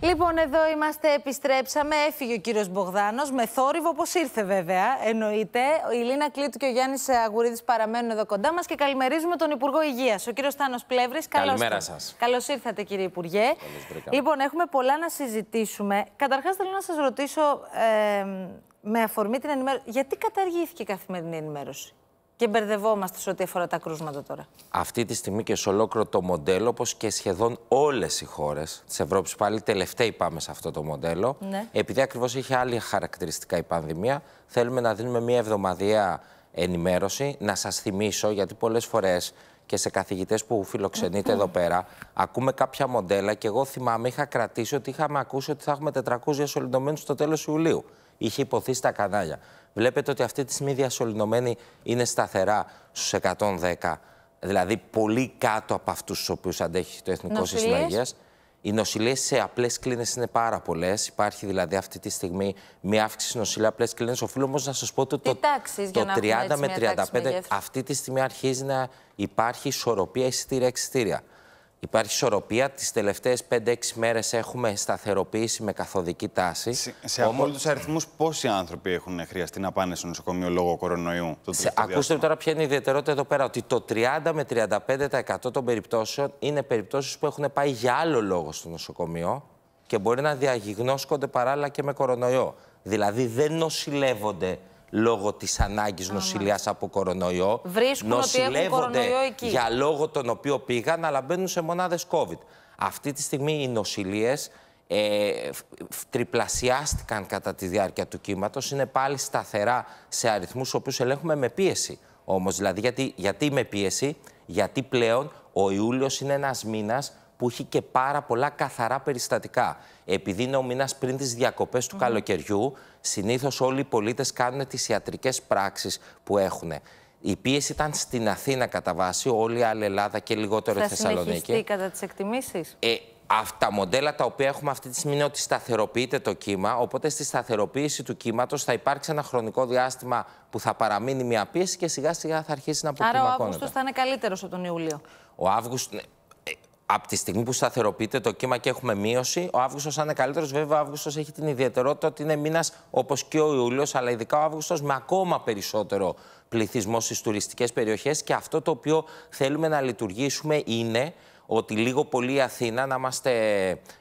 Λοιπόν, εδώ είμαστε, επιστρέψαμε. Έφυγε ο κύριος Μπογδάνος, Με θόρυβο, όπω ήρθε βέβαια, εννοείται. Η Λίνα Κλήτου και ο Γιάννης Αγουρίδης παραμένουν εδώ κοντά μας και καλημερίζουμε τον Υπουργό Υγείας, ο κύριος Θάνος Πλεύρης. Καλημέρα σας. Καλώς ήρθατε, κύριε Υπουργέ. Λοιπόν, έχουμε πολλά να συζητήσουμε. Καταρχάς θέλω να σας ρωτήσω ε, με αφορμή την ενημέρωση. Γιατί καταργήθηκε η καθημερινή ενημέρωση, και μπερδευόμαστε σε ό,τι αφορά τα κρούσματα τώρα. Αυτή τη στιγμή και σε ολόκληρο το μοντέλο, όπως και σχεδόν όλες οι χώρες της Ευρώπης, πάλι τελευταίοι πάμε σε αυτό το μοντέλο. Ναι. Επειδή ακριβώς έχει άλλη χαρακτηριστικά η πανδημία, θέλουμε να δίνουμε μία εβδομαδιαία ενημέρωση. Να σας θυμίσω, γιατί πολλές φορές και σε καθηγητές που φιλοξενείτε εδώ πέρα, ακούμε κάποια μοντέλα και εγώ θυμάμαι, είχα κρατήσει ότι είχαμε ακούσει ότι θα έχουμε 400 διασωληνωμένου στο τέλος Ιουλίου. Είχε υποθεί στα κανάλια. Βλέπετε ότι αυτή τη στιγμή διασωληνωμένη είναι σταθερά στους 110, δηλαδή πολύ κάτω από αυτούς του οποίους αντέχει το Εθνικό Σύστημα Υγείας. Οι νοσηλίες σε απλές κλίνες είναι πάρα πολλές. Υπάρχει δηλαδή αυτή τη στιγμή μια αύξηση νοσηλεία απλές κλίνες. Οφείλω όμως να σας πω ότι το, το 30 με 35 αυτή τη στιγμή αρχίζει να υπάρχει ισορροπία εισιτήρια-εξιτήρια. Υπάρχει ισορροπία. Τις τελευταίες 5-6 μέρες έχουμε σταθεροποίηση με καθοδική τάση. Σε, σε Όμως... απόλυτους αριθμούς, πόσοι άνθρωποι έχουν χρειαστεί να πάνε στο νοσοκομείο λόγω κορονοϊού. Το σε, ακούστε τώρα ποια είναι η ιδιαιτερότητα εδώ πέρα. Ότι το 30 με 35% των περιπτώσεων είναι περιπτώσεις που έχουν πάει για άλλο λόγο στο νοσοκομείο και μπορεί να διαγιγνώσκονται παράλληλα και με κορονοϊό. Δηλαδή δεν νοσηλεύονται λόγω της ανάγκης νοσηλείας από κορονοϊό. νοσηλεύονται για λόγο τον οποίο πήγαν, αλλά μπαίνουν σε μονάδες COVID. Αυτή τη στιγμή οι νοσηλείες ε, τριπλασιάστηκαν κατά τη διάρκεια του κύματος. Είναι πάλι σταθερά σε αριθμούς, οποίους ελέγχουμε με πίεση όμως. Δηλαδή, γιατί, γιατί με πίεση, γιατί πλέον ο Ιούλιος είναι ένας μήνας που έχει και πάρα πολλά καθαρά περιστατικά. Επειδή είναι ο μήνας πριν τις διακοπές του καλοκαιριού, συνήθως όλοι οι πολίτες κάνουν τις ιατρικές πράξεις που έχουν. Η πίεση ήταν στην Αθήνα κατά βάση, όλη η άλλη Ελλάδα και λιγότερο η Θεσσαλονίκη. Θα κατά τις εκτιμήσεις. Ε, αυτά τα μοντέλα τα οποία έχουμε αυτή τη στιγμή είναι ότι σταθεροποιείται το κύμα, οπότε στη σταθεροποίηση του κύματος θα υπάρξει ένα χρονικό διάστημα που θα παραμείνει μια πίεση και σιγά σιγά θα αρχίσει να αποκλιμακώνεται. Άρα ο Αύγουστος θα είναι καλύτερος από τον Ιούλιο. Ο Αύγουστος, ναι από τη στιγμή που σταθεροποιείται το κύμα και έχουμε μείωση, ο Αύγουστος θα είναι καλύτερος. Βέβαια, ο Αύγουστος έχει την ιδιαιτερότητα ότι είναι μήνας όπως και ο Ιούλιος, αλλά ειδικά ο Αύγουστος με ακόμα περισσότερο πληθυσμό στις τουριστικές περιοχές. Και αυτό το οποίο θέλουμε να λειτουργήσουμε είναι ότι λίγο πολύ η Αθήνα, να είμαστε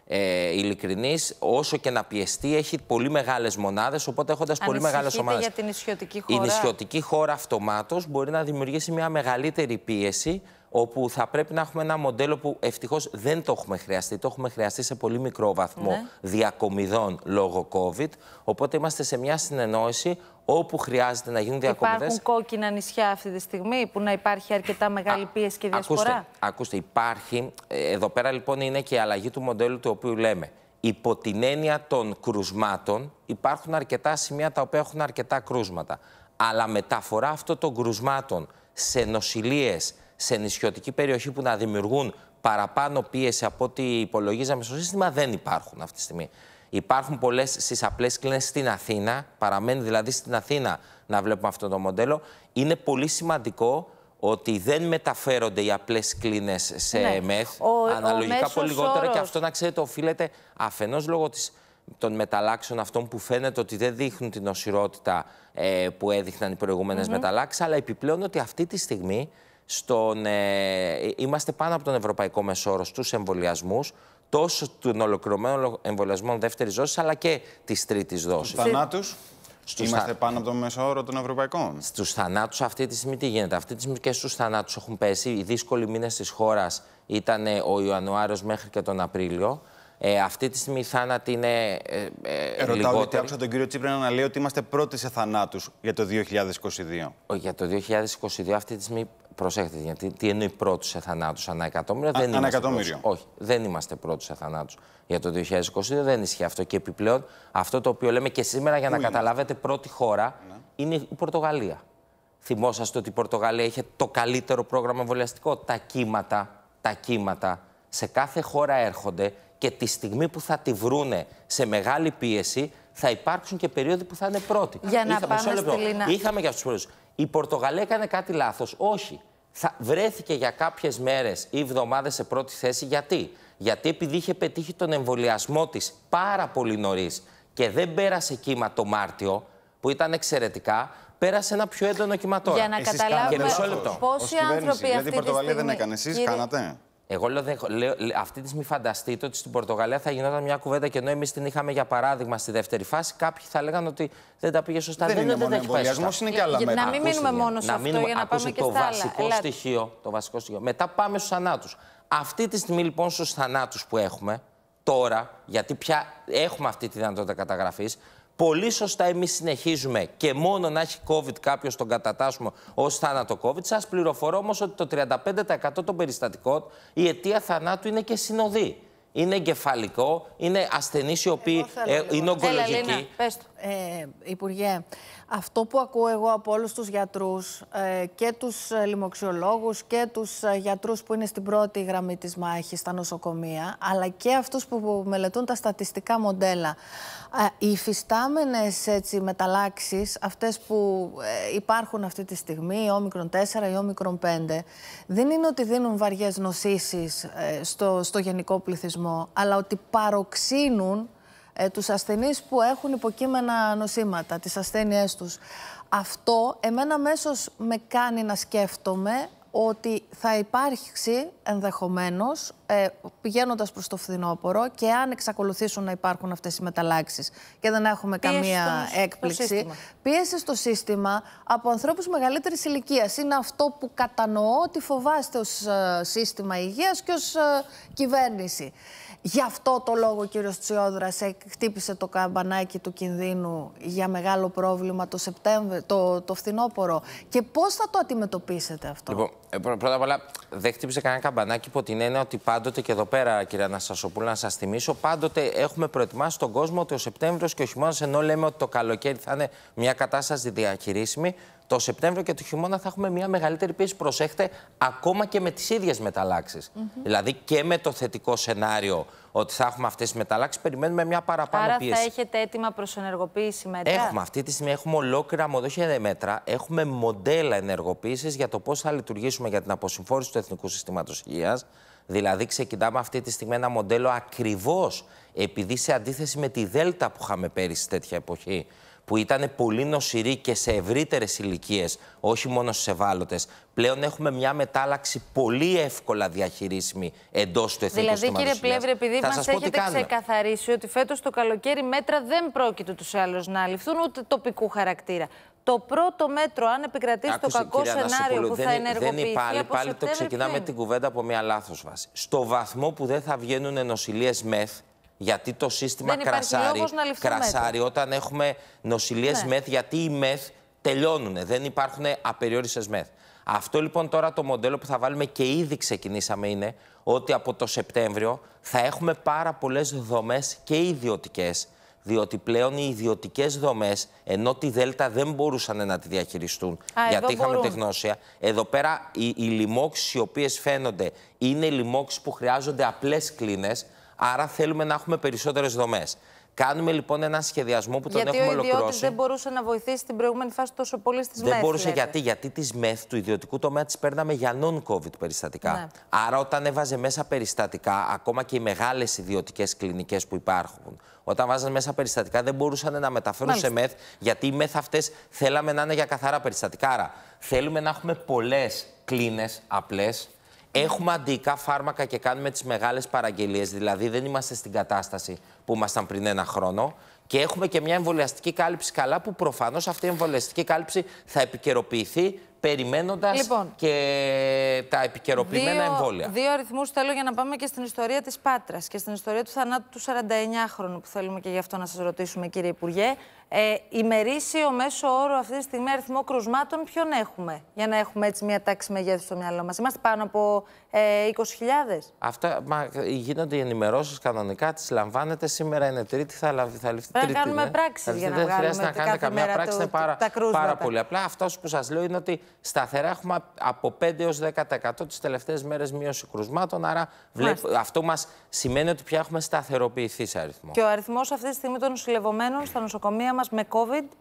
ε, ειλικρινείς, όσο και να πιεστεί, έχει πολύ μεγάλες μονάδες. Οπότε έχοντας πολύ μεγάλες ομάδες. για την νησιωτική χώρα. Η νησιωτική χώρα αυτομάτως μπορεί να δημιουργήσει μια μεγαλύτερη πίεση όπου θα πρέπει να έχουμε ένα μοντέλο που ευτυχώς δεν το έχουμε χρειαστεί. Το έχουμε χρειαστεί σε πολύ μικρό βαθμό ναι. διακομιδών λόγω COVID. Οπότε είμαστε σε μια συνεννόηση όπου χρειάζεται να γίνουν διακομιδές. Υπάρχουν κόκκινα νησιά αυτή τη στιγμή που να υπάρχει αρκετά μεγάλη Α, πίεση και διασπορά. Ακούστε, ακούστε, υπάρχει. Ε, εδώ πέρα λοιπόν είναι και η αλλαγή του μοντέλου του οποίου λέμε. Υπό την έννοια των κρουσμάτων υπάρχουν αρκετά σημεία τα οποία έχουν αρκετά κρούσματα. Αλλά μεταφορά αυτών των κρουσμάτων σε νοσηλίες, σε νησιωτική περιοχή που να δημιουργούν παραπάνω πίεση από ό,τι υπολογίζαμε στο σύστημα δεν υπάρχουν αυτή τη στιγμή. Υπάρχουν πολλές στις απλές κλίνε στην Αθήνα. Παραμένει δηλαδή στην Αθήνα να βλέπουμε αυτό το μοντέλο. Είναι πολύ σημαντικό ότι δεν μεταφέρονται οι απλές κλίνε σε ναι. ΜΕΘ. Ο, αναλογικά ο πολύ λιγότερα. Και αυτό να ξέρετε οφείλεται αφενός λόγω της, των μεταλλάξεων αυτών που φαίνεται ότι δεν δείχνουν την οσιρότητα ε, που έδειχναν οι προηγούμενες mm μεταλλάξεις. Αλλά επιπλέον ότι αυτή τη στιγμή στον, ε, ε, είμαστε πάνω από τον ευρωπαϊκό μεσόρο στους εμβολιασμούς, τόσο των ολοκληρωμένων εμβολιασμών δεύτερης δόσης, αλλά και της τρίτης δόσης. Θανάτους. Στους Είμαστε θα... πάνω από το μέσο όρο των Ευρωπαϊκών. Στους θανάτους, αυτή τη στιγμή τι γίνεται. Αυτή τη στιγμή και στους θανάτους έχουν πέσει. Οι δύσκολοι μήνες της χώρας ήταν ε, ο Ιανουάριος μέχρι και τον Απρίλιο. Ε, αυτή τη στιγμή οι θάνατοι είναι. ε, ε Ρωτάω γιατί άκουσα τον κύριο Τσίπρα να λέει ότι είμαστε πρώτοι σε θανάτους για το 2022. Για το 2022, αυτή τη στιγμή Προσέχετε, γιατί τι εννοεί πρώτου σε θανάτους ανά εκατομμύριο. δεν εκατομμύριο. όχι, δεν είμαστε πρώτου σε θανάτους. Για το 2022 δεν ισχύει αυτό. Και επιπλέον, αυτό το οποίο λέμε και σήμερα για Πού να είναι? καταλάβετε, πρώτη χώρα ναι. είναι η Πορτογαλία. Θυμόσαστε ότι η Πορτογαλία είχε το καλύτερο πρόγραμμα εμβολιαστικό. Τα κύματα, τα κύματα σε κάθε χώρα έρχονται και τη στιγμή που θα τη βρούνε σε μεγάλη πίεση θα υπάρξουν και περίοδοι που θα είναι πρώτοι. Για να Είχα, πάμε Είχαμε για του πρώτου η Πορτογαλία έκανε κάτι λάθος. Όχι. Θα βρέθηκε για κάποιες μέρες ή εβδομάδες σε πρώτη θέση. Γιατί? Γιατί επειδή είχε πετύχει τον εμβολιασμό της πάρα πολύ νωρίς και δεν πέρασε κύμα το Μάρτιο, που ήταν εξαιρετικά, πέρασε ένα πιο έντονο κύμα τώρα. Για να καταλάβουμε πόσοι άνθρωποι αυτή τη στιγμή... η Πορτογαλία δεν έκανε, εσείς, κάνατε. Εγώ λέω, λέω, αυτή τη στιγμή φανταστείτε ότι στην Πορτογαλία θα γινόταν μια κουβέντα και ενώ εμείς την είχαμε για παράδειγμα στη δεύτερη φάση, κάποιοι θα λέγανε ότι δεν τα πήγε σωστά. Δεν, δεν είναι μόνο εμβολιασμό, είναι και άλλα μέτρα. Να μην μείνουμε μόνο σε αυτό για να πάμε και στα άλλα. Στοιχείο, το βασικό στοιχείο. Μετά πάμε στους θανάτους. Αυτή τη στιγμή λοιπόν στους θανάτους που έχουμε τώρα, γιατί πια έχουμε αυτή τη δυνατότητα καταγραφής, Πολύ σωστά εμείς συνεχίζουμε και μόνο να έχει COVID κάποιος τον κατατάσσουμε ως θάνατο COVID. Σας πληροφορώ όμως ότι το 35% των περιστατικών η αιτία θανάτου είναι και συνοδή. Είναι εγκεφαλικό, είναι ασθενείς οι οποίοι ε, είναι ογκολογικοί ε, Υπουργέ, αυτό που ακούω εγώ από όλους τους γιατρούς ε, και τους ε, λοιμοξιολόγους και τους ε, γιατρούς που είναι στην πρώτη γραμμή της μάχης στα νοσοκομεία, αλλά και αυτούς που μελετούν τα στατιστικά μοντέλα. Οι υφιστάμενες έτσι, μεταλλάξεις, αυτές που υπάρχουν αυτή τη στιγμή, οι όμικρον 4, η όμικρον 5, δεν είναι ότι δίνουν βαριές νοσήσεις στο, στο γενικό πληθυσμό, αλλά ότι παροξύνουν ε, τους ασθενείς που έχουν υποκείμενα νοσήματα, τις ασθένειές τους. Αυτό εμένα μέσως με κάνει να σκέφτομαι ότι θα υπάρξει ενδεχομένως, ε, πηγαίνοντας προς το φθινόπωρο και αν εξακολουθήσουν να υπάρχουν αυτές οι μεταλλάξεις και δεν έχουμε καμία έκπληξη, πίεσης στο σύστημα από ανθρώπους μεγαλύτερης ηλικίας. Είναι αυτό που κατανοώ ότι φοβάστε ως ε, σύστημα υγείας και ως ε, κυβέρνηση. Γι' αυτό το λόγο ο κύριος Τσιόδρας ε, χτύπησε το καμπανάκι του κινδύνου για μεγάλο πρόβλημα το, Σεπτέμβρη, το, το φθινόπωρο. Και πώς θα το αντιμετωπίσετε αυτό. Λοιπόν, ε, πρώτα απ' όλα δεν χτύπησε κανένα καμπανάκι υπό την έννοια ότι πάντοτε και εδώ πέρα κύριε Αναστασοπούλου να σας θυμίσω πάντοτε έχουμε προετοιμάσει τον κόσμο ότι ο Σεπτέμβριος και ο χειμώνας ενώ λέμε ότι το καλοκαίρι θα είναι μια κατάσταση διαχειρίσιμη το Σεπτέμβριο και το χειμώνα θα έχουμε μια μεγαλύτερη πίεση. Προσέχτε, ακόμα και με τις ίδιες μεταλλάξεις. Δηλαδή και με το θετικό σενάριο ότι θα έχουμε αυτές τις μεταλλάξεις, περιμένουμε μια παραπάνω Άρα πίεση. Άρα θα έχετε έτοιμα προς ενεργοποίηση μετά. Έχουμε αυτή τη στιγμή έχουμε ολόκληρα μοδοχεία μέτρα. Έχουμε μοντέλα ενεργοποίησης για το πώς θα λειτουργήσουμε για την αποσυμφόρηση του Εθνικού Συστήματος Υγείας. Δηλαδή, ξεκινάμε αυτή τη στιγμή ένα μοντέλο ακριβώς επειδή σε αντίθεση με τη Δέλτα που είχαμε πέρυσι τέτοια εποχή, που ήταν πολύ νοσηροί και σε ευρύτερες ηλικίες, όχι μόνο στους ευάλωτες, πλέον έχουμε μια μετάλλαξη πολύ εύκολα διαχειρίσιμη εντός του εθνικού Δηλαδή, κύριε Πλεύρη, επειδή μα έχετε ξεκαθαρίσει ότι φέτος το καλοκαίρι μέτρα δεν πρόκειται τους άλλους να ληφθούν ούτε τοπικού χαρακτήρα. Το πρώτο μέτρο, αν επικρατήσει Άκουσε, το κακό σενάριο που θα ενεργοποιηθεί. Δεν υπάρχει, από πάλι το ξεκινάμε την κουβέντα από μια λάθος βάση. Στο βαθμό που δεν θα βγαίνουν νοσηλίε μεθ, γιατί το σύστημα κρασάρει, κρασάρει όταν έχουμε νοσηλίες ναι. μεθ, γιατί οι μεθ τελειώνουν, δεν υπάρχουν απεριόριστες μεθ. Αυτό λοιπόν τώρα το μοντέλο που θα βάλουμε και ήδη ξεκινήσαμε είναι ότι από το Σεπτέμβριο θα έχουμε πάρα πολλές δομές και ιδιωτικές. Διότι πλέον οι ιδιωτικές δομές, ενώ τη Δέλτα δεν μπορούσαν να τη διαχειριστούν, Α, γιατί είχαμε μπορούν. τη γνώση, εδώ πέρα οι, οι οι οποίες φαίνονται είναι λοιμώξεις που χρειάζονται απλές κλίνες. Άρα θέλουμε να έχουμε περισσότερες δομές. Κάνουμε λοιπόν ένα σχεδιασμό που τον γιατί έχουμε ο ολοκληρώσει. Γιατί δεν μπορούσε να βοηθήσει την προηγούμενη φάση τόσο πολύ στις ΜΕΘ. Δεν μπορούσε γιατί, γιατί τις ΜΕΘ του ιδιωτικού τομέα τις παίρναμε για non-COVID περιστατικά. Ναι. Άρα όταν έβαζε μέσα περιστατικά, ακόμα και οι μεγάλες ιδιωτικές κλινικές που υπάρχουν, όταν βάζανε μέσα περιστατικά δεν μπορούσαν να μεταφέρουν Μάλιστα. σε ΜΕΘ, γιατί οι ΜΕΘ αυτές θέλαμε να είναι για καθαρά περιστατικά. Άρα θέλουμε να έχουμε πολλές κλίνες απλές Έχουμε αντικά φάρμακα και κάνουμε τις μεγάλες παραγγελίες. Δηλαδή, δεν είμαστε στην κατάσταση που ήμασταν πριν ένα χρόνο. Και έχουμε και μια εμβολιαστική κάλυψη καλά που προφανώς αυτή η εμβολιαστική κάλυψη θα επικαιροποιηθεί περιμένοντας λοιπόν, και τα επικαιροποιημένα δύο, εμβόλια. Δύο αριθμούς θέλω για να πάμε και στην ιστορία της Πάτρας και στην ιστορία του θανάτου του 49χρονου, που θέλουμε και γι' αυτό να σας ρωτήσουμε, κύριε Υπουργέ. Ε, ημερήσιο μέσο όρο αυτή τη στιγμή αριθμό κρουσμάτων ποιον έχουμε, για να έχουμε έτσι μια τάξη μεγέθυνση στο μυαλό μας. Είμαστε πάνω από 20.000. Ε, Αυτά μα, γίνονται οι ενημερώσεις κανονικά, τις λαμβάνετε. Σήμερα είναι Τρίτη, θα, θα ληφθεί Τρίτη. Κάνουμε ναι. για να Δεν χρειάζεται να κάνετε καμία πράξη, είναι πάρα, πάρα πολύ απλά. Αυτός που σας λέω είναι ότι σταθερά έχουμε από 5 έω 10% τις τελευταίες μέρες μείωση κρουσμάτων. Άρα αυτό μας σημαίνει ότι πια έχουμε σταθεροποιηθεί σε αριθμό. Και ο αριθμός αυτή τη στιγμή των νοσηλευμένων στα νοσοκομεία μας με COVID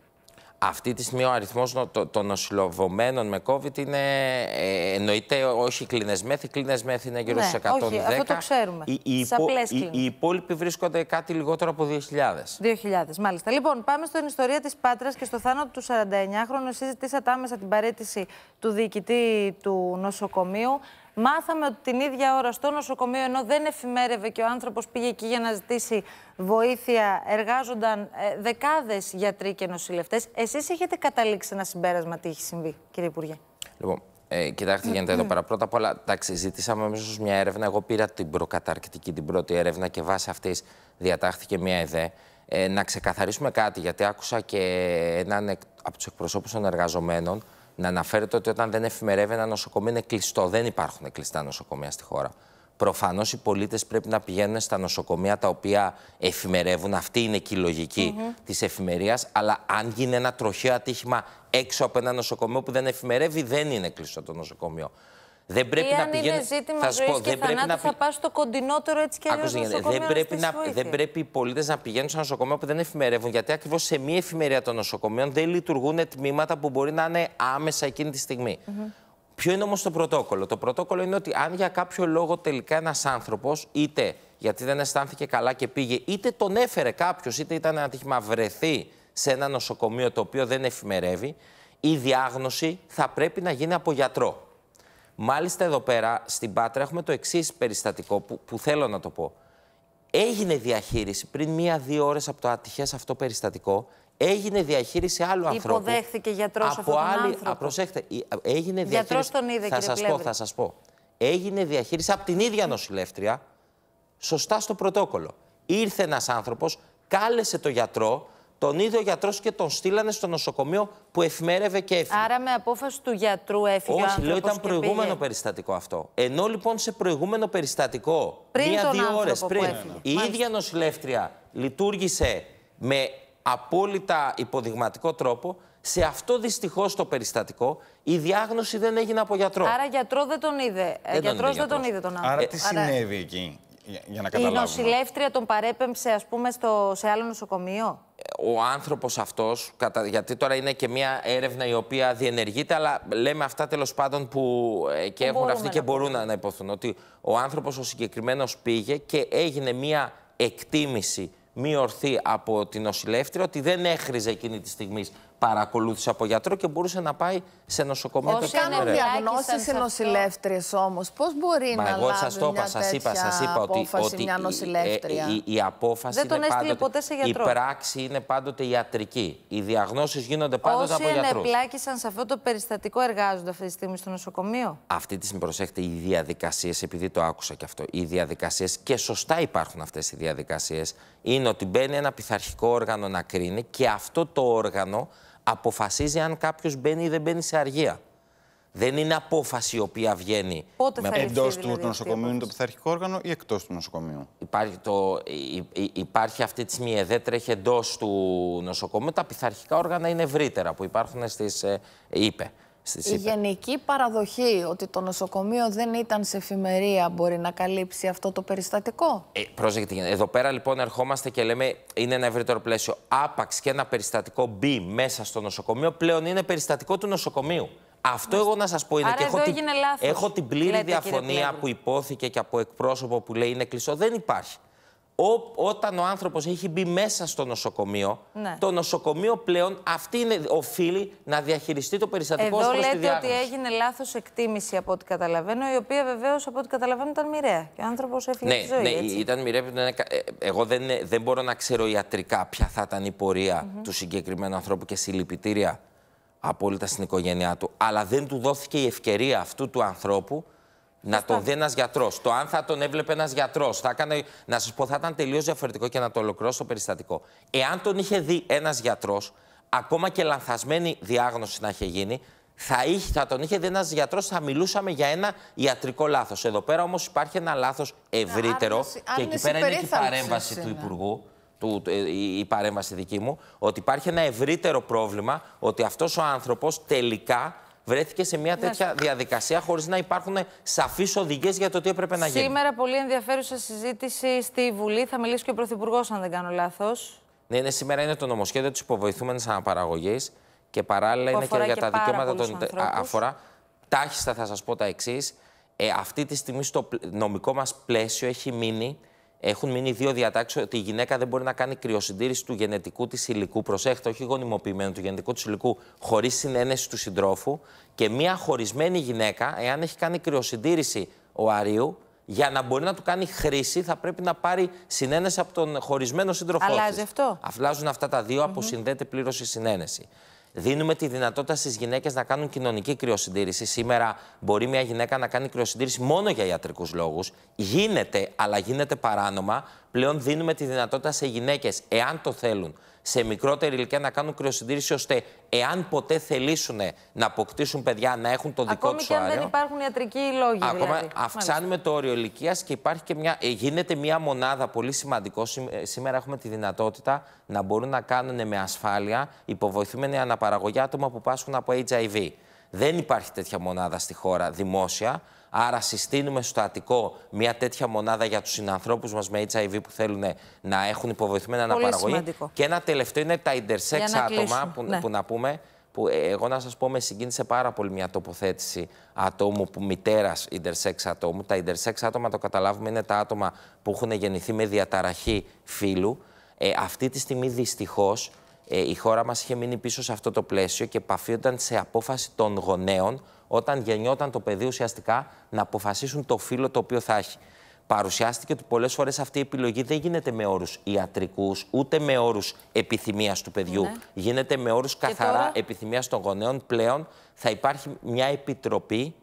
αυτή τη στιγμή ο αριθμός των νοσηλοβωμένων με COVID είναι. Ε, εννοείται όχι κλίνες μέθη. Κλίνες μέθη είναι γύρω ναι, στους 110. Όχι, αυτό το ξέρουμε. Οι, οι, υπόλοιποι βρίσκονται κάτι λιγότερο από 2.000. 2.000, μάλιστα. Λοιπόν, πάμε στην ιστορία της Πάτρας και στο θάνατο του 49χρονου. Συζητήσατε άμεσα την παρέτηση του διοικητή του νοσοκομείου. Μάθαμε ότι την ίδια ώρα στο νοσοκομείο, ενώ δεν εφημέρευε και ο άνθρωπος πήγε εκεί για να ζητήσει βοήθεια, εργάζονταν ε, δεκάδες γιατροί και νοσηλευτές. Εσείς έχετε καταλήξει ένα συμπέρασμα τι έχει συμβεί, κύριε Υπουργέ. Λοιπόν, ε, κοιτάξτε, γίνεται εδώ πέρα. Πρώτα απ' όλα, εντάξει, ζητήσαμε αμέσω μια έρευνα. Εγώ πήρα την προκαταρκτική, την πρώτη έρευνα και βάσει αυτής διατάχθηκε μια ΕΔΕ. Ε, να ξεκαθαρίσουμε κάτι, γιατί άκουσα και έναν από τους εκπροσώπους των εργαζομένων να αναφέρετε ότι όταν δεν εφημερεύει ένα νοσοκομείο είναι κλειστό. Δεν υπάρχουν κλειστά νοσοκομεία στη χώρα. Προφανώς οι πολίτες πρέπει να πηγαίνουν στα νοσοκομεία τα οποία εφημερεύουν. Αυτή είναι και η λογική mm -hmm. της εφημερίας. Αλλά αν γίνει ένα τροχαίο ατύχημα έξω από ένα νοσοκομείο που δεν εφημερεύει, δεν είναι κλειστό το νοσοκομείο. Δεν πρέπει Ή να πηγαίνει. Θα ζωής πω, δεν πρέπει να θα πας στο κοντινότερο έτσι και αλλιώ. Δεν πρέπει, να... δεν πρέπει οι πολίτες να πηγαίνουν σε νοσοκομείο που δεν εφημερεύουν. Γιατί ακριβώς σε μία εφημερία των νοσοκομείων δεν λειτουργούν τμήματα που μπορεί να είναι άμεσα εκείνη τη στιγμή. Mm Ποιο είναι όμως το πρωτόκολλο. Το πρωτόκολλο είναι ότι αν για κάποιο λόγο τελικά ένας άνθρωπος είτε γιατί δεν αισθάνθηκε καλά και πήγε, είτε τον έφερε κάποιος, είτε ήταν ένα ατύχημα, βρεθεί σε ένα νοσοκομείο το οποίο δεν εφημερεύει, η διάγνωση θα πρέπει να γίνει από γιατρό. Μάλιστα εδώ πέρα στην Πάτρα έχουμε το εξής περιστατικό που, που θέλω να το πω. Έγινε διαχείριση πριν μία-δύο ώρες από το ατυχές αυτό περιστατικό. Έγινε διαχείριση άλλου ανθρώπου. Υποδέχθηκε γιατρός από αυτόν τον άνθρωπο. Α, προσέχτε, έγινε διαχείριση. Γιατρός τον είδε, θα σας πω, θα σας πω. Έγινε διαχείριση από την ίδια νοσηλεύτρια, σωστά στο πρωτόκολλο. Ήρθε ένας άνθρωπος, κάλεσε το γιατρό, τον ίδιο γιατρό και τον στείλανε στο νοσοκομείο που εφημέρευε και έφυγε. Άρα με απόφαση του γιατρού έφυγε. Όχι, λέω ήταν προηγούμενο πήγε. περιστατικό αυτό. Ενώ λοιπόν σε προηγούμενο περιστατικό, μία-δύο ώρε πριν, η ίδια νοσηλεύτρια λειτουργήσε με απόλυτα υποδειγματικό τρόπο. Σε αυτό δυστυχώς το περιστατικό η διάγνωση δεν έγινε από γιατρό. Άρα γιατρό δεν τον είδε. Δεν δεν τον είδε τον άνθρωπο. Άρα ε, τι συνέβη εκεί, να Η νοσηλεύτρια τον παρέπεμψε, ας πούμε, στο, σε άλλο νοσοκομείο ο άνθρωπος αυτός, γιατί τώρα είναι και μια έρευνα η οποία διενεργείται, αλλά λέμε αυτά τέλος πάντων που ε, και έχουν αυτοί και μπορούν να, να υποθούν, ότι ο άνθρωπος ο συγκεκριμένος πήγε και έγινε μια εκτίμηση μη ορθή από την νοσηλεύτρια ότι δεν έχριζε εκείνη τη στιγμή παρακολούθηση από γιατρό και μπορούσε να πάει σε νοσοκομείο νοσοκομεία Όσοι κάνουν διαγνώσει οι νοσηλεύτριε όμως, πώς μπορεί Μα να εγώ λάβει σας το είπα, σας είπα, σας είπα ότι, ότι μια νοσηλεύτρια. Η, η, η απόφαση Δεν τον είναι πάντοτε, ποτέ σε γιατρό. Η πράξη είναι πάντοτε ιατρική. Οι διαγνώσεις γίνονται πάντοτε Όσοι από γιατρούς. Όσοι ενεπλάκησαν σε αυτό το περιστατικό εργάζονται αυτή τη στιγμή στο νοσοκομείο. Αυτή τη στιγμή προσέχετε οι διαδικασίες, επειδή το άκουσα και αυτό. Οι διαδικασίες και σωστά υπάρχουν αυτές οι διαδικασίες. Είναι ότι μπαίνει ένα πειθαρχικό όργανο να κρίνει και αυτό το όργανο αποφασίζει αν κάποιος μπαίνει ή δεν μπαίνει σε αργία. Δεν είναι απόφαση η οποία βγαίνει. Πότε με... Εντός του, δηλαδή, νοσοκομείου είναι το πειθαρχικό όργανο ή εκτός του νοσοκομείου. Υπάρχει, το, αυτή τη στιγμή ΕΔΕ τρέχει εντός του νοσοκομείου. Τα πειθαρχικά όργανα είναι ευρύτερα που υπάρχουν στις ε, η γενική παραδοχή ότι το νοσοκομείο δεν ήταν σε εφημερία μπορεί να καλύψει αυτό το περιστατικό. Ε, πρόσεχε, εδώ πέρα λοιπόν ερχόμαστε και λέμε είναι ένα ευρύτερο πλαίσιο. Άπαξ και ένα περιστατικό μπει μέσα στο νοσοκομείο πλέον είναι περιστατικό του νοσοκομείου. Αυτό εγώ να σας πω είναι Άρα και έχω την, λάθος, έχω την πλήρη διαφωνία που υπόθηκε και από εκπρόσωπο που λέει είναι κλειστό. Δεν υπάρχει. Ο, όταν ο άνθρωπος έχει μπει μέσα στο νοσοκομείο, ναι. το νοσοκομείο πλέον αυτή είναι, οφείλει να διαχειριστεί το περιστατικό Εδώ ως προς λέτε ότι έγινε λάθος εκτίμηση από ό,τι καταλαβαίνω, η οποία βεβαίως από ό,τι καταλαβαίνω ήταν μοιραία. Και ο άνθρωπος έφυγε ναι, τη ζωή. Ναι, έτσι. ήταν μοιραία. Ε, εγώ δεν, δεν μπορώ να ξέρω ιατρικά ποια θα ήταν η πορεία του συγκεκριμένου ανθρώπου και συλληπιτήρια απόλυτα στην οικογένειά του. Αλλά δεν του δόθηκε η ευκαιρία αυτού του ανθρώπου να τον δει ένας γιατρός. Το αν θα τον έβλεπε ένας γιατρός, έκανε. Να σας πω, θα ήταν τελείως διαφορετικό και να το ολοκληρώσω το περιστατικό. Εάν τον είχε δει ένας γιατρός, ακόμα και λανθασμένη διάγνωση να είχε γίνει, θα, είχε, θα τον είχε δει ένας γιατρός, θα μιλούσαμε για ένα ιατρικό λάθος. Εδώ πέρα όμως υπάρχει ένα λάθος ευρύτερο. και εκεί πέρα είναι και η παρέμβαση του Υπουργού του, ε, η παρέμβαση δική μου, ότι υπάρχει ένα ευρύτερο πρόβλημα ότι αυτός ο άνθρωπος τελικά βρέθηκε σε μια τέτοια διαδικασία χωρίς να υπάρχουν σαφείς οδηγίες για το τι έπρεπε να γίνει. Σήμερα πολύ ενδιαφέρουσα συζήτηση στη Βουλή. Θα μιλήσει και ο Πρωθυπουργός, αν δεν κάνω λάθος. Ναι, ναι, σήμερα είναι το νομοσχέδιο της υποβοηθούμενης αναπαραγωγής και παράλληλα είναι και για τα δικαιώματα των. Αφορά. Τάχιστα θα σας πω τα εξής. Ε, αυτή τη στιγμή στο νομικό μας πλαίσιο έχει μείνει έχουν μείνει δύο διατάξεις ότι η γυναίκα δεν μπορεί να κάνει κρυοσυντήρηση του γενετικού της υλικού. Προσέχτε, όχι γονιμοποιημένου, του γενετικού της υλικού, χωρίς συνένεση του συντρόφου. Και μία χωρισμένη γυναίκα, εάν έχει κάνει κρυοσυντήρηση ο Αρίου, για να μπορεί να του κάνει χρήση, θα πρέπει να πάρει συνένεση από τον χωρισμένο σύντροφό του. Αλλάζει αυτό. Αφλάζουν αυτά τα δύο, αποσυνδέεται πλήρως η συνένεση. Δίνουμε τη δυνατότητα στις γυναίκες να κάνουν κοινωνική κρυοσυντήρηση. Σήμερα μπορεί μια γυναίκα να κάνει κρυοσυντήρηση μόνο για ιατρικούς λόγους. Γίνεται, αλλά γίνεται παράνομα. Πλέον δίνουμε τη δυνατότητα σε γυναίκες, εάν το θέλουν, σε μικρότερη ηλικία να κάνουν κρυοσυντήρηση, ώστε εάν ποτέ θελήσουν να αποκτήσουν παιδιά, να έχουν το δικό του όριο. Ακόμα και αν δεν υπάρχουν ιατρικοί λόγοι. Ακόμα δηλαδή. αυξάνουμε το όριο ηλικίας και υπάρχει και μια, ε, γίνεται μια μονάδα πολύ σημαντικό. Ε, σήμερα έχουμε τη δυνατότητα να μπορούν να κάνουν με ασφάλεια υποβοηθούμενη αναπαραγωγή άτομα που πάσχουν από HIV. Δεν υπάρχει τέτοια μονάδα στη χώρα δημόσια. Άρα συστήνουμε στο Αττικό μια τέτοια μονάδα για τους συνανθρώπους μας με HIV που θέλουν να έχουν υποβοηθμένα αναπαραγωγή. Σημαντικό. Και ένα τελευταίο είναι τα intersex άτομα που, ναι. που να πούμε που ε, εγώ να σας πω με συγκίνησε πάρα πολύ μια τοποθέτηση ατόμου που μητέρας intersex ατόμου. Τα intersex άτομα το καταλάβουμε είναι τα άτομα που έχουν γεννηθεί με διαταραχή φύλου. Ε, αυτή τη στιγμή δυστυχώς ε, η χώρα μας είχε μείνει πίσω σε αυτό το πλαίσιο και επαφίονταν σε απόφαση των γονέων όταν γεννιόταν το παιδί ουσιαστικά να αποφασίσουν το φύλλο το οποίο θα έχει. Παρουσιάστηκε ότι πολλές φορές αυτή η επιλογή δεν γίνεται με όρους ιατρικούς, ούτε με όρους επιθυμίας του παιδιού. Ναι. Γίνεται με όρους καθαρά επιθυμίας των γονέων. Πλέον θα υπάρχει μια επιτροπή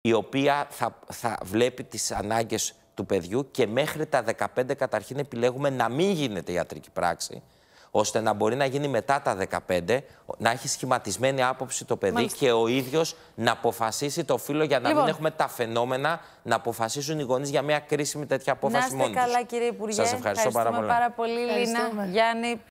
η οποία θα, θα βλέπει τις ανάγκες του παιδιού και μέχρι τα 15 καταρχήν επιλέγουμε να μην γίνεται ιατρική πράξη ώστε να μπορεί να γίνει μετά τα 15, να έχει σχηματισμένη άποψη το παιδί και ο ίδιος να αποφασίσει το φίλο για να λοιπόν. μην έχουμε τα φαινόμενα να αποφασίσουν οι γονείς για μια κρίσιμη τέτοια απόφαση μόνο. Να καλά, κύριε Υπουργέ. Σας ευχαριστώ πάρα πολύ. πάρα πολύ, Λίνα. Γιάννη.